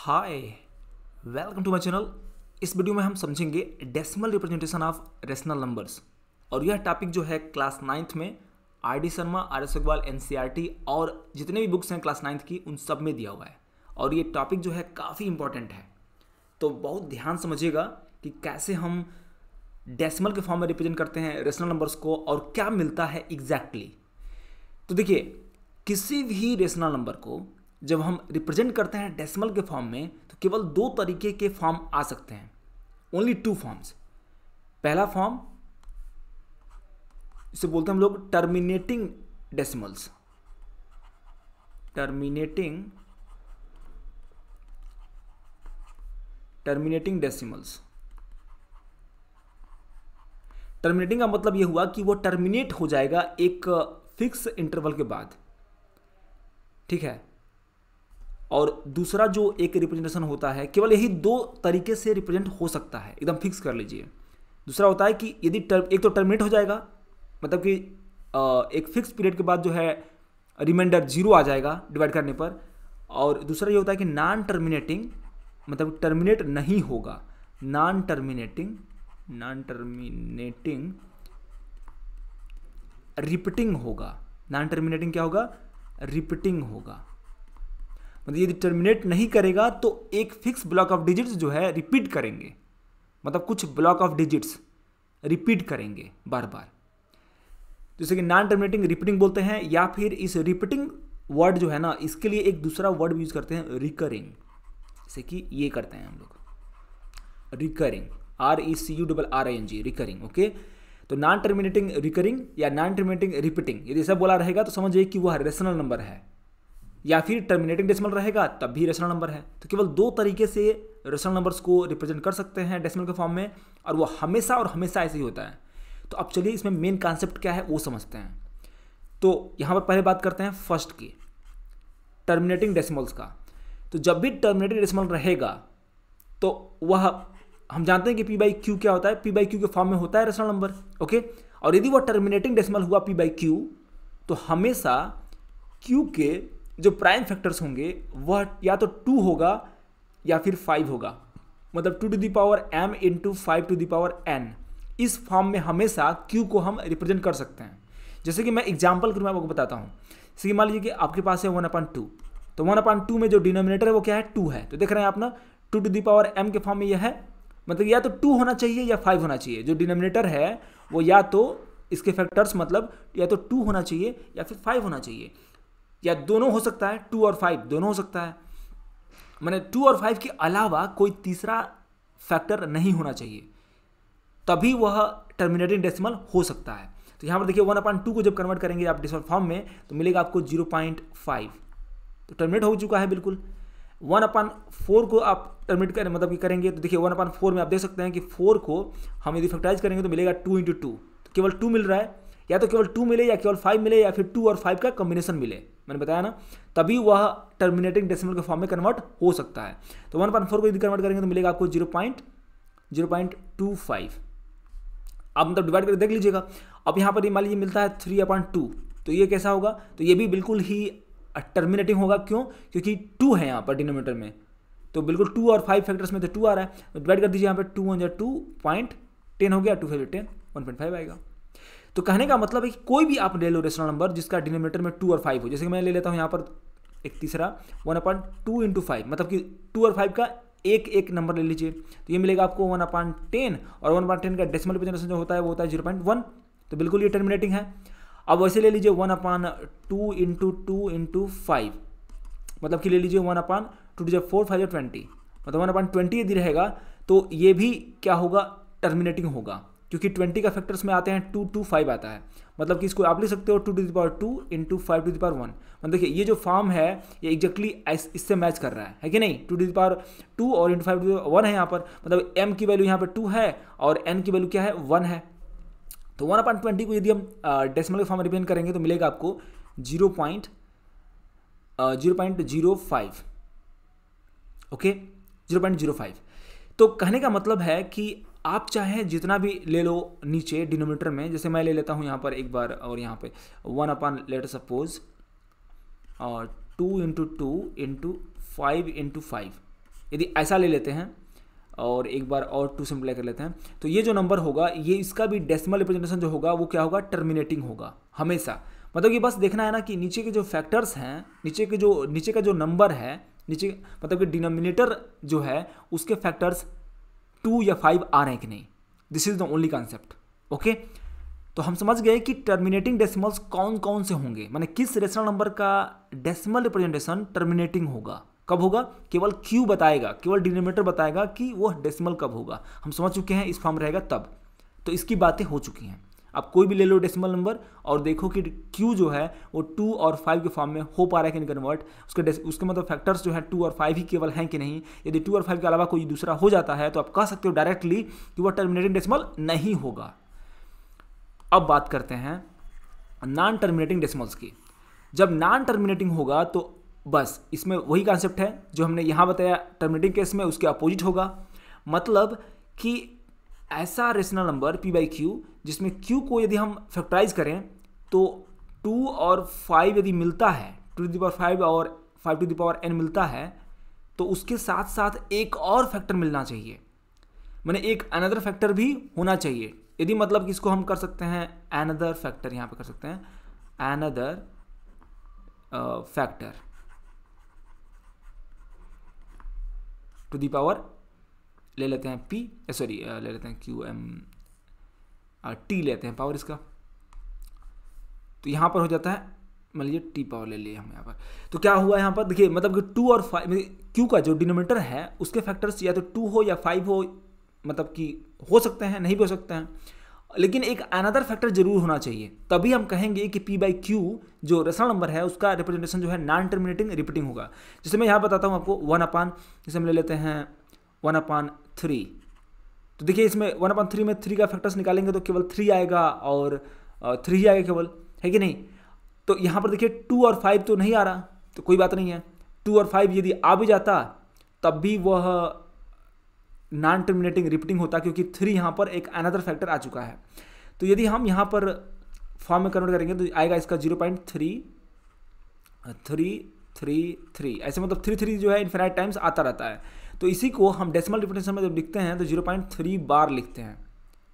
Hi welcome to my channel इस video में हम समझेंगे decimal representation of rational numbers और यह टॉपिक जो है क्लास नाइन्थ में R D Sharma R S Aggarwal N और जितने भी बुक्स हैं क्लास नाइन्थ की उन सब में दिया हुआ है और ये टॉपिक जो है काफ़ी इंपॉर्टेंट है तो बहुत ध्यान समझिएगा कि कैसे हम डेसिमल के फॉर्म में रिप्रेजेंट करते हैं रेशनल नंबर्स को और क्या मिलता है एग्जैक्टली exactly. तो देखिए किसी भी रेशनल नंबर को जब हम रिप्रेजेंट करते हैं डेसिमल के फॉर्म में तो केवल दो तरीके के फॉर्म आ सकते हैं ओनली टू फॉर्म्स पहला फॉर्म इसे बोलते हैं हम लोग terminating decimals terminating terminating decimals terminating का मतलब यह हुआ कि वो टर्मिनेट हो जाएगा एक फिक्स इंटरवल के बाद ठीक है और दूसरा जो एक रिप्रेजेंटेशन होता है केवल यही दो तरीके से रिप्रेजेंट हो सकता है एकदम फिक्स कर लीजिए दूसरा होता है कि यदि एक तो टर्मिनेट हो जाएगा मतलब कि एक फिक्स पीरियड के बाद जो है रिमाइंडर जीरो आ जाएगा डिवाइड करने पर और दूसरा ये होता है कि नॉन टर्मिनेटिंग मतलब टर्मिनेट नहीं होगा non terminating non terminating repeating होगा नॉन टर्मिनेटिंग क्या होगा रिपीटिंग होगा मतलब यदि टर्मिनेट नहीं करेगा तो एक फिक्स ब्लॉक ऑफ डिजिट्स जो है रिपीट करेंगे मतलब कुछ ब्लॉक ऑफ डिजिट्स रिपीट करेंगे बार बार जैसे कि नॉन टर्मिनेटिंग रिपीटिंग बोलते हैं या फिर इस रिपीटिंग वर्ड जो है ना इसके लिए एक दूसरा वर्ड यूज करते हैं रिकरिंग जैसे कि ये करते हैं हम लोग recurring R E C U double R I N G recurring okay तो नॉन टर्मिनेटिंग रिकरिंग या नॉन टर्मिनेटिंग रिपीटिंग यदि सब बोला रहेगा तो समझिए कि वह रेशनल नंबर है या फिर टर्मिनेटिंग डेसिमल रहेगा तब भी रेशनल नंबर है तो केवल दो तरीके से रेशनल नंबर्स को रिप्रेजेंट कर सकते हैं डेसिमल के फॉर्म में और वो हमेशा और हमेशा ऐसे ही होता है तो अब चलिए इसमें मेन कॉन्सेप्ट क्या है वो समझते हैं तो यहाँ पर पहले बात करते हैं फर्स्ट की टर्मिनेटिंग डेसिमल्स का तो जब भी टर्मिनेटिंग डेसिमल रहेगा तो वह हम जानते हैं कि पी बाई क्यू क्या होता है पी बाई क्यू के फॉर्म में होता है रेशनल नंबर ओके और यदि वह टर्मिनेटिंग डेसिमल हुआ पी बाई क्यू तो हमेशा क्यू के जो प्राइम फैक्टर्स होंगे वह या तो टू होगा या फिर फाइव होगा मतलब two to the power M into five to the power N इस फॉर्म में हमेशा क्यू को हम रिप्रेजेंट कर सकते हैं जैसे कि मैं एग्जाम्पल के रूप में आपको बताता हूँ जैसे मान लीजिए कि आपके पास है वन अपन टू तो वन अपन टू में जो डिनोमिनेटर है वो क्या है टू है तो देख रहे हैं आप ना टू टू दावर एम के फॉर्म में यह है मतलब या तो टू होना चाहिए या फाइव होना चाहिए जो डिनोमिनेटर है वो या तो इसके फैक्टर्स मतलब या तो टू होना चाहिए या फिर फाइव होना चाहिए या दोनों हो सकता है टू और फाइव दोनों हो सकता है मैंने टू और फाइव के अलावा कोई तीसरा फैक्टर नहीं होना चाहिए तभी वह टर्मिनेटिंग डेसिमल हो सकता है तो यहाँ पर देखिए वन अपॉइंट टू को जब कन्वर्ट करेंगे आप डिसमल फॉर्म में तो मिलेगा आपको जीरो पॉइंट फाइव तो टर्मिनेट हो चुका है बिल्कुल वन अपॉन फोर को आप टर्मिनेट करें मतलब कि करेंगे तो देखिए वन अपॉइंट फोर में आप देख सकते हैं कि फोर को हम यदि फैक्टराइज करेंगे तो मिलेगा टू इंटू टू तो केवल टू मिल रहा है या तो केवल टू मिले या केवल फाइव मिले या फिर टू और फाइव का कॉम्बिनेशन मिले मैंने बताया ना तभी वह टर्मिनेटिंग डेसिमल के फॉर्म में कन्वर्ट हो सकता है तो वन पॉइंट फोर को यदि कन्वर्ट करेंगे तो मिलेगा आपको zero point zero point two five आप मतलब डिवाइड करके देख लीजिएगा अब यहाँ पर ये मान लीजिए मिलता है थ्री अपॉइंट टू तो ये कैसा होगा तो ये भी बिल्कुल ही टर्मिनेटिंग होगा क्यों क्योंकि टू है यहाँ पर डिनोमीटर में तो बिल्कुल टू और फाइव फैक्टर्स में तो टू आ रहा है तो डिवाइड कर दीजिए यहाँ पर टू वन जै टू पॉइंट टेन हो गया two five ten one point five आएगा तो कहने का मतलब है कि कोई भी आप ले लो रेशनल नंबर जिसका डिनोमिनेटर में टू और फाइव हो जैसे कि मैं ले लेता हूँ यहाँ पर एक तीसरा one upon two into five मतलब कि टू और फाइव का एक एक नंबर ले लीजिए तो ये मिलेगा आपको वन अपॉइंट टेन और वन अपॉइंट टेन का डेसिमल प्रेजेंटेशन जो होता है वो होता है जीरो पॉइंट वन तो बिल्कुल ये टर्मिनेटिंग है अब वैसे ले लीजिए one upon two into two into five मतलब कि ले लीजिए वन अपान टू टू जब फोर फाइव या ट्वेंटी मतलब वन अपॉन ट्वेंटी यदि रहेगा तो ये भी क्या होगा टर्मिनेटिंग होगा क्योंकि ट्वेंटी का फैक्टर्स में आते हैं टू टू फाइव आता है मतलब कि इसको आप लिख सकते हो two to the power two into five to the power one मतलब देखिए ये जो फॉर्म है ये एग्जैक्टली इससे मैच कर रहा है है कि नहीं टू टू दावर टू और इंटू फाइव टू वन है यहाँ पर मतलब एम की वैल्यू यहाँ पर टू है और एन की वैल्यू क्या है वन है तो वन अपॉइंट ट्वेंटी को यदि हम डेसिमल के फॉर्म रिपेन करेंगे तो मिलेगा आपको zero point zero point zero five okay zero point zero five तो कहने का मतलब है कि आप चाहें जितना भी ले लो नीचे डिनोमीटर में जैसे मैं ले लेता हूँ यहाँ पर एक बार और यहाँ पे वन अपन लेटर सपोज और two into two into five into five यदि ऐसा ले लेते हैं और एक बार और टू सिंप्लाई कर लेते हैं तो ये जो नंबर होगा ये इसका भी डेसिमल रिप्रेजेंटेशन जो होगा वो क्या होगा टर्मिनेटिंग होगा हमेशा मतलब कि बस देखना है ना कि नीचे के जो फैक्टर्स हैं नीचे के जो नीचे का जो नंबर है नीचे मतलब कि डिनोमिनेटर जो है उसके फैक्टर्स टू या फाइव आ रहे हैं कि नहीं this is the only concept okay तो हम समझ गए कि टर्मिनेटिंग डेसिमल्स कौन कौन से होंगे मैंने किस रेशनल नंबर का डेसिमल रिप्रेजेंटेशन टर्मिनेटिंग होगा कब होगा केवल क्यू बताएगा केवल डिनोमीटर बताएगा कि वह डेसिमल कब होगा हम समझ चुके हैं इस फॉर्म रहेगा तब तो इसकी बातें हो चुकी हैं आप कोई भी ले लो डेसिमल नंबर और देखो कि क्यू जो है वो टू और फाइव के फॉर्म में हो पा रहा है कि नहीं कन्वर्ट उसके उसके मतलब फैक्टर्स जो है टू और फाइव ही केवल हैं कि नहीं यदि टू और फाइव के अलावा कोई दूसरा हो जाता है तो आप कह सकते हो डायरेक्टली कि वह टर्मिनेटिंग डेसिमल नहीं होगा अब बात करते हैं नॉन टर्मिनेटिंग डेसिमल्स की जब नॉन टर्मिनेटिंग होगा तो बस इसमें वही कॉन्सेप्ट है जो हमने यहाँ बताया टर्मिनेटिंग केस में उसके अपोजिट होगा मतलब कि ऐसा rational number P by Q जिसमें क्यू को यदि हम फैक्टराइज करें तो टू और फाइव यदि मिलता है टू टू दावर फाइव और फाइव टू दावर एन मिलता है तो उसके साथ साथ एक और फैक्टर मिलना चाहिए मैंने एक अनदर फैक्टर भी होना चाहिए यदि मतलब कि इसको हम कर सकते हैं अनदर फैक्टर यहाँ पर कर सकते हैं अनदर फैक्टर टू दावर ले लेते हैं पी सॉरी ले लेते हैं क्यू एम टी लेते हैं पावर इसका तो यहाँ पर हो जाता है मान लीजिए टी पावर ले लिए हम यहाँ पर तो क्या हुआ यहाँ पर देखिए मतलब कि टू और फाइव मतलब क्यू का जो डिनोमीटर है उसके फैक्टर्स या तो टू हो या फाइव हो मतलब कि हो सकते हैं नहीं भी हो सकते हैं लेकिन एक अनदर फैक्टर जरूर होना चाहिए तभी हम कहेंगे कि पी बाई क्यू जो रसल नंबर है उसका रिप्रेजेंटेशन जो है नॉन टर्मिनेटिंग रिपीटिंग होगा जैसे मैं यहाँ बताता हूँ आपको वन अपान जैसे हम ले लेते हैं वन अपान थ्री तो देखिए इसमें वन अपान थ्री में थ्री का फैक्टर्स निकालेंगे तो केवल थ्री आएगा और थ्री ही आएगा केवल है कि नहीं तो यहाँ पर देखिए टू और फाइव तो नहीं आ रहा तो कोई बात नहीं है टू और फाइव यदि आ भी जाता तब भी वह नॉन टर्मिनेटिंग रिपीटिंग होता क्योंकि थ्री यहाँ पर एक अनदर फैक्टर आ चुका है तो यदि हम यहाँ पर फॉर्म में कन्वर्ट करेंगे तो आएगा इसका zero point three three three three ऐसे मतलब थ्री थ्री जो है इन्फिनाइट टाइम्स आता रहता है तो इसी को हम डेसिमल रिप्रेजेंटेशन में जब लिखते हैं तो जीरो पॉइंट थ्री बार लिखते हैं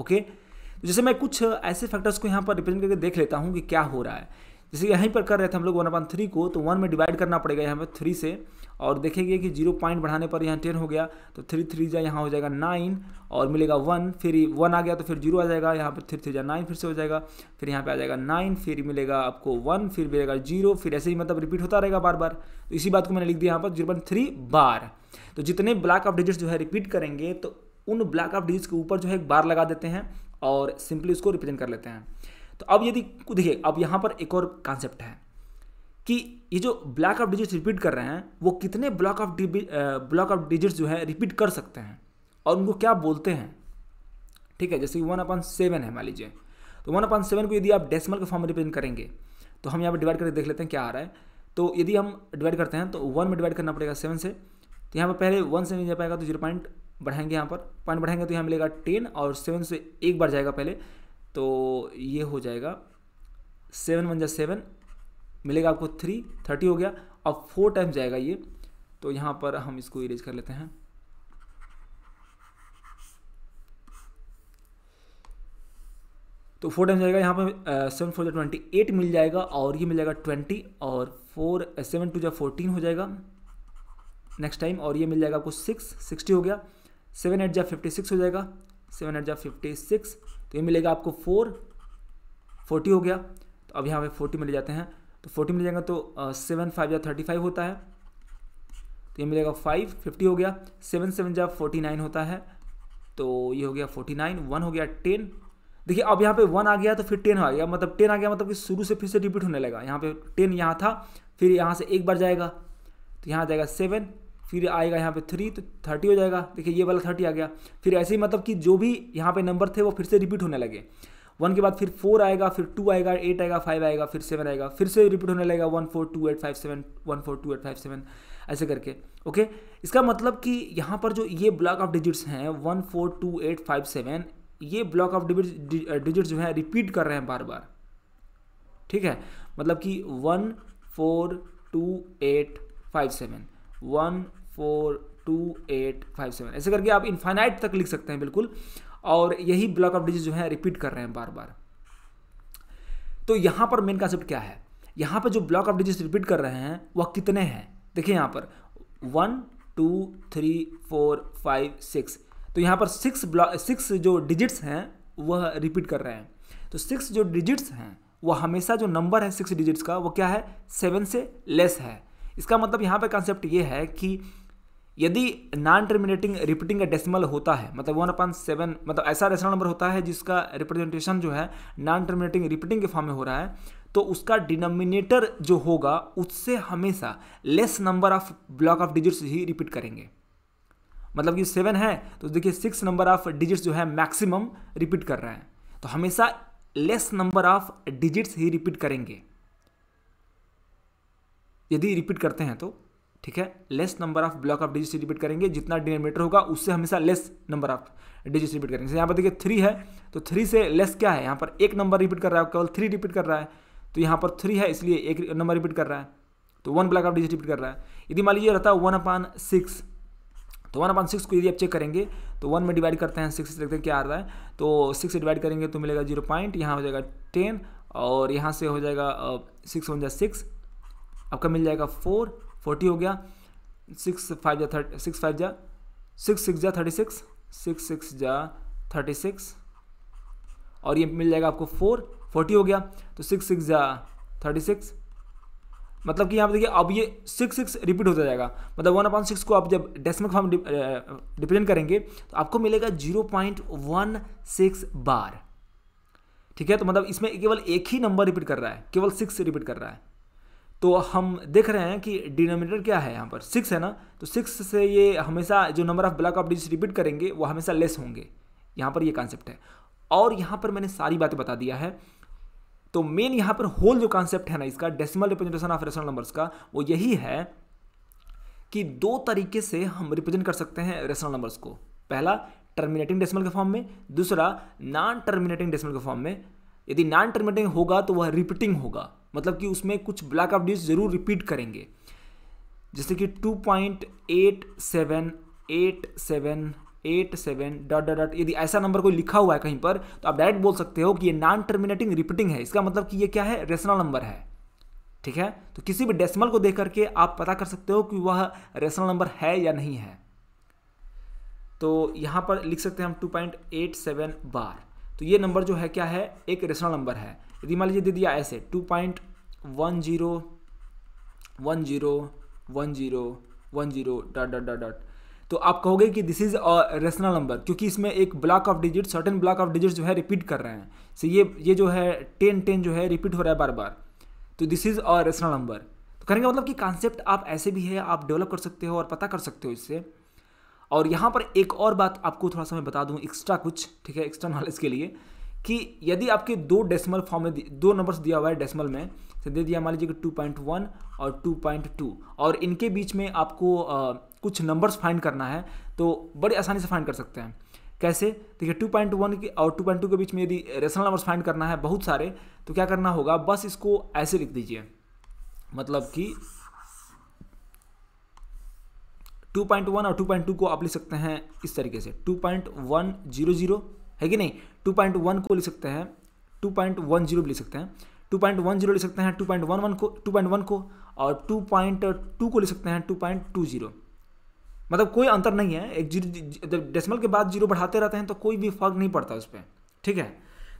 ओके तो जैसे मैं कुछ ऐसे फैक्टर्स को यहाँ पर रिप्रेजेंट करके देख लेता हूँ कि क्या हो रहा है जैसे यहीं पर कर रहे थे हम लोग वन अपॉइंट थ्री को तो वन में डिवाइड करना पड़ेगा यहाँ पर थ्री से और देखेंगे कि जीरो पॉइंट बढ़ाने पर यहाँ टेन हो गया तो थ्री थ्री जा यहाँ हो जाएगा नाइन और मिलेगा वन फिर वन आ गया तो फिर जीरो आ जाएगा यहाँ पर थ्री थ्री जा नाइन फिर से हो जाएगा फिर यहाँ पे आ जाएगा नाइन फिर मिलेगा आपको वन फिर मिलेगा जीरो फिर ऐसे ही मतलब रिपीट होता रहेगा बार बार तो इसी बात को मैंने लिख दिया यहाँ पर जीरो पॉइंट थ्री बार तो जितने ब्लॉक ऑफ डिजिट्स जो है रिपीट करेंगे तो उन ब्लॉक ऑफ डिजिट्स के ऊपर जो है एक बार लगा देते हैं और सिंपली उसको रिप्रेजेंट कर लेते हैं तो अब यदि देखिए अब यहाँ पर एक और कॉन्सेप्ट है कि ये जो ब्लॉक ऑफ डिजिट्स रिपीट कर रहे हैं वो कितने block of block of digits जो है रिपीट कर सकते हैं और उनको क्या बोलते हैं ठीक है जैसे कि वन अपॉइंट सेवन है मान लीजिए तो वन अपॉइंट सेवन को यदि आप डेसिमल के फॉर्म में रिप्रेजेंट करेंगे तो हम यहाँ पर डिवाइड करके देख लेते हैं क्या आ रहा है तो यदि हम डिवाइड करते हैं तो वन में डिवाइड करना पड़ेगा सेवन से तो यहाँ पर पहले वन से नहीं जा पाएगा तो जीरो पॉइंट बढ़ाएंगे यहाँ पर पॉइंट बढ़ाएंगे तो यहाँ मिलेगा टेन और सेवन से एक बार जाएगा पहले तो ये हो जाएगा सेवन वन जा सेवन मिलेगा आपको थ्री थर्टी हो गया अब फोर टाइम जाएगा ये तो यहाँ पर हम इसको इरेज कर लेते हैं तो फोर टाइम जाएगा यहाँ पर सेवन फोर जो ट्वेंटी एट मिल जाएगा और ये मिल जाएगा ट्वेंटी और फोर सेवन टू जो फोर्टीन हो जाएगा नेक्स्ट टाइम और ये मिल जाएगा आपको सिक्स सिक्सटी हो गया सेवन एट जा फिफ्टी सिक्स हो जाएगा सेवन एट जा फिफ्टी सिक्स तो ये मिलेगा आपको फोर फोर्टी हो गया तो अब यहाँ पे फोर्टी मिल जाते हैं तो फोर्टी मिल जाएगा तो सेवन फाइव या थर्टी फाइव होता है तो ये मिलेगा फाइव फिफ्टी हो गया सेवन सेवन जा फोर्टी नाइन होता है तो ये हो गया फोर्टी नाइन वन हो गया टेन देखिए अब यहाँ पे वन आ गया तो फिर टेन आ गया मतलब टेन आ गया मतलब कि शुरू से फिर से रिपीट होने लगा यहाँ पे टेन यहाँ था फिर यहाँ से एक बार जाएगा तो यहाँ जाएगा सेवन फिर आएगा यहाँ पे थ्री तो थर्टी हो जाएगा देखिए ये वाला थर्टी आ गया फिर ऐसे ही मतलब कि जो भी यहाँ पे नंबर थे वो फिर से रिपीट होने लगे वन के बाद फिर फोर आएगा फिर टू आएगा एट आएगा फाइव आएगा फिर सेवन आएगा फिर से रिपीट होने लगेगा one four two eight five seven one four two eight five seven ऐसे करके ओके इसका मतलब कि यहाँ पर जो ये ब्लॉक ऑफ डिजिट्स हैं one four two eight five seven ये ब्लॉक ऑफ डिजिट्स जो है रिपीट कर रहे हैं बार बार ठीक है मतलब कि one four two eight five seven one four two eight five seven ऐसे करके आप इन्फाइनाइट तक लिख सकते हैं बिल्कुल और यही ब्लॉक ऑफ डिजिट जो है रिपीट कर रहे हैं बार बार तो यहाँ पर मेन कॉन्सेप्ट क्या है यहाँ पर जो ब्लॉक ऑफ डिजिट रिपीट कर रहे हैं वह कितने हैं देखिए यहाँ पर one two three four five six तो यहाँ पर सिक्स ब्लॉक सिक्स जो डिजिट्स हैं वह रिपीट कर रहे हैं तो सिक्स जो डिजिट्स हैं वह हमेशा जो नंबर है सिक्स डिजिट्स का वो क्या है सेवन से लेस है इसका मतलब यहाँ पर कॉन्सेप्ट ये है कि यदि नॉन टर्मिनेटिंग रिपीटिंग का डेसिमल होता है मतलब वन अपन सेवन मतलब ऐसा रेशनल नंबर होता है जिसका रिप्रेजेंटेशन जो है नॉन टर्मिनेटिंग रिपीटिंग के फॉर्म में हो रहा है तो उसका डिनोमिनेटर जो होगा उससे हमेशा less number of block of digits ही रिपीट करेंगे मतलब कि सेवन है तो देखिए सिक्स नंबर ऑफ डिजिट्स जो है मैक्सिमम रिपीट कर रहा है तो हमेशा लेस नंबर ऑफ डिजिट्स ही रिपीट करेंगे यदि रिपीट करते हैं तो ठीक है less number of block of digit repeat करेंगे जितना डिनोमीटर होगा उससे हमेशा less number of digit repeat करेंगे यहाँ पर देखिए थ्री है तो थ्री से लेस क्या है यहाँ पर एक नंबर रिपीट कर रहा है केवल थ्री रिपीट कर रहा है तो यहाँ पर थ्री है इसलिए एक नंबर रिपीट कर रहा है तो one block of digit repeat कर रहा है यदि मान लीजिए रहता है वन अपान सिक्स तो वन अपान सिक्स को यदि आप चेक करेंगे तो वन में डिवाइड करते हैं सिक्स से देखते हैं क्या आ रहा है तो सिक्स से डिवाइड करेंगे तो मिलेगा जीरो पॉइंट यहाँ हो जाएगा टेन और यहाँ से हो जाएगा सिक्स वन जाए सिक्स आपका मिल जाएगा फोर फोर्टी हो गया सिक्स फाइव जा थर्ट सिक्स फाइव जा सिक्स सिक्स जा थर्टी सिक्स सिक्स सिक्स जा थर्टी सिक्स और ये मिल जाएगा आपको फोर फोर्टी हो गया तो सिक्स सिक्स जा थर्टी सिक्स मतलब कि यहाँ पर देखिए अब ये सिक्स सिक्स रिपीट होता जाएगा मतलब वन अपॉइंट सिक्स को आप जब डेसिमल फॉर्म रिप्रेजेंट करेंगे तो आपको मिलेगा zero point one six bar ठीक है तो मतलब इसमें केवल एक ही नंबर रिपीट कर रहा है केवल सिक्स रिपीट कर रहा है तो हम देख रहे हैं कि डिनोमिनेटर क्या है यहाँ पर सिक्स है ना तो सिक्स से ये हमेशा जो number of block of digit repeat करेंगे वो हमेशा लेस होंगे यहाँ पर ये कॉन्सेप्ट है और यहाँ पर मैंने सारी बातें बता दिया है तो मेन यहाँ पर होल जो कॉन्सेप्ट है ना इसका decimal representation of rational numbers का वो यही है कि दो तरीके से हम रिप्रेजेंट कर सकते हैं रेशनल नंबर्स को पहला टर्मिनेटिंग डेसिमल के फॉर्म में दूसरा नॉन टर्मिनेटिंग डेसिमल के फॉर्म में यदि नॉन टर्मिनेटिंग होगा तो वह रिपीटिंग होगा मतलब कि उसमें कुछ ब्लैक अपडेट जरूर रिपीट करेंगे जैसे कि two point eight seven eight seven eight seven dot dot dot यदि ऐसा नंबर कोई लिखा हुआ है कहीं पर तो आप डायरेक्ट बोल सकते हो कि ये नॉन टर्मिनेटिंग रिपीटिंग है इसका मतलब कि ये क्या है रेशनल नंबर है ठीक है तो किसी भी डेसिमल को देख करके आप पता कर सकते हो कि वह रेशनल नंबर है या नहीं है तो यहाँ पर लिख सकते हैं हम two point eight seven bar तो ये नंबर जो है क्या है एक रेशनल नंबर है यदि मान लीजिए दे दिया ऐसे two point one zero one zero one zero one zero dot dot dot dot तो आप कहोगे कि this is a rational number क्योंकि इसमें एक block of digit certain block of digit जो है रिपीट कर रहे हैं सो ये ये जो है टेन टेन जो है रिपीट हो रहा है बार बार तो this is a rational number तो करेंगे मतलब कि कॉन्सेप्ट आप ऐसे भी है आप डेवलप कर सकते हो और पता कर सकते हो इससे और यहाँ पर एक और बात आपको थोड़ा सा मैं बता दूँ एक्स्ट्रा कुछ ठीक है एक्स्ट्रा नॉलेज के लिए कि यदि आपके दो डेसिमल फॉर्म में दो नंबर्स दिया हुआ है डेसिमल में तो दे दिया मान लीजिए कि 2.1 और 2.2 और इनके बीच में आपको आ, कुछ नंबर्स फाइंड करना है तो बड़ी आसानी से फाइंड कर सकते हैं कैसे देखिए 2.1 के और 2.2 के बीच में यदि रेशनल नंबर्स फाइंड करना है बहुत सारे तो क्या करना होगा बस इसको ऐसे लिख दीजिए मतलब कि 2.1 और 2.2 को आप लिख सकते हैं इस तरीके से 2.100 है कि नहीं टू पॉइंट वन को लिख सकते हैं टू पॉइंट वन जीरो भी लिख सकते हैं टू पॉइंट वन जीरो लिख सकते हैं टू पॉइंट वन वन को टू पॉइंट वन को और टू पॉइंट टू को लिख सकते हैं टू पॉइंट टू जीरो मतलब कोई अंतर नहीं है एक जीरो डेसिमल के बाद जीरो बढ़ाते रहते हैं तो कोई भी फर्क नहीं पड़ता उस पर ठीक है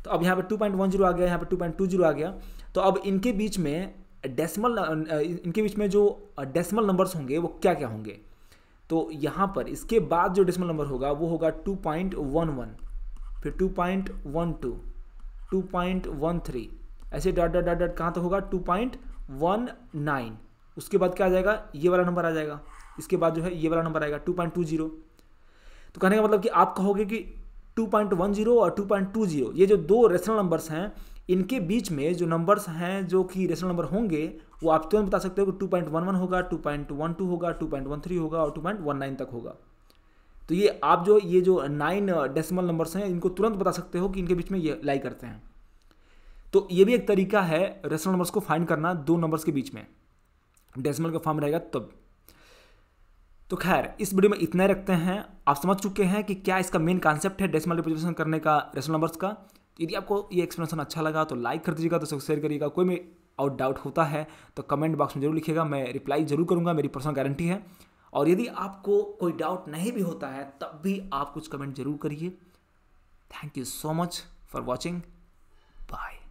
तो अब यहाँ पर टू पॉइंट वन जीरो आ गया यहाँ पर टू पॉइंट टू जीरो आ गया तो अब इनके बीच में डेसिमल इनके बीच में जो डेसिमल नंबर्स होंगे वो क्या क्या होंगे तो यहाँ पर इसके बाद जो डेसिमल नंबर होगा वो होगा टू पॉइंट वन वन फिर two point one two two point one three ऐसे डॉट डॉट डॉट डॉट कहाँ तक तो होगा टू पॉइंट वन नाइन उसके बाद क्या आ जाएगा ये वाला नंबर आ जाएगा इसके बाद जो है ये वाला नंबर आएगा टू पॉइंट टू जीरो तो कहने का मतलब कि आप कहोगे कि टू पॉइंट वन जीरो और टू पॉइंट टू जीरो ये जो दो रेशनल नंबर्स हैं इनके बीच में जो नंबर्स हैं जो कि रेशनल नंबर होंगे वो आप तुरंत बता सकते हो कि टू पॉइंट वन वन होगा टू पॉइंट वन टू होगा टू पॉइंट वन थ्री होगा और टू पॉइंट वन नाइन तक होगा तो ये आप जो ये जो नाइन डेसिमल नंबर्स हैं इनको तुरंत बता सकते हो कि इनके बीच में ये लाई करते हैं तो ये भी एक तरीका है रेशनल नंबर्स को फाइंड करना दो नंबर्स के बीच में डेसिमल का फॉर्म रहेगा तब तो खैर इस वीडियो में इतना ही रखते हैं आप समझ चुके हैं कि क्या इसका मेन कॉन्सेप्ट है डेसिमल रिप्रेजेंटेशन करने का रेशनल नंबर्स का तो यदि आपको ये एक्सप्लेनेशन अच्छा लगा तो लाइक कर दीजिएगा दोस्तों शेयर करिएगा कोई भी और डाउट होता है तो कमेंट बॉक्स में जरूर लिखिएगा मैं रिप्लाई जरूर करूंगा मेरी पर्सनल गारंटी है और यदि आपको कोई डाउट नहीं भी होता है तब भी आप कुछ कमेंट जरूर करिए thank you so much for watching bye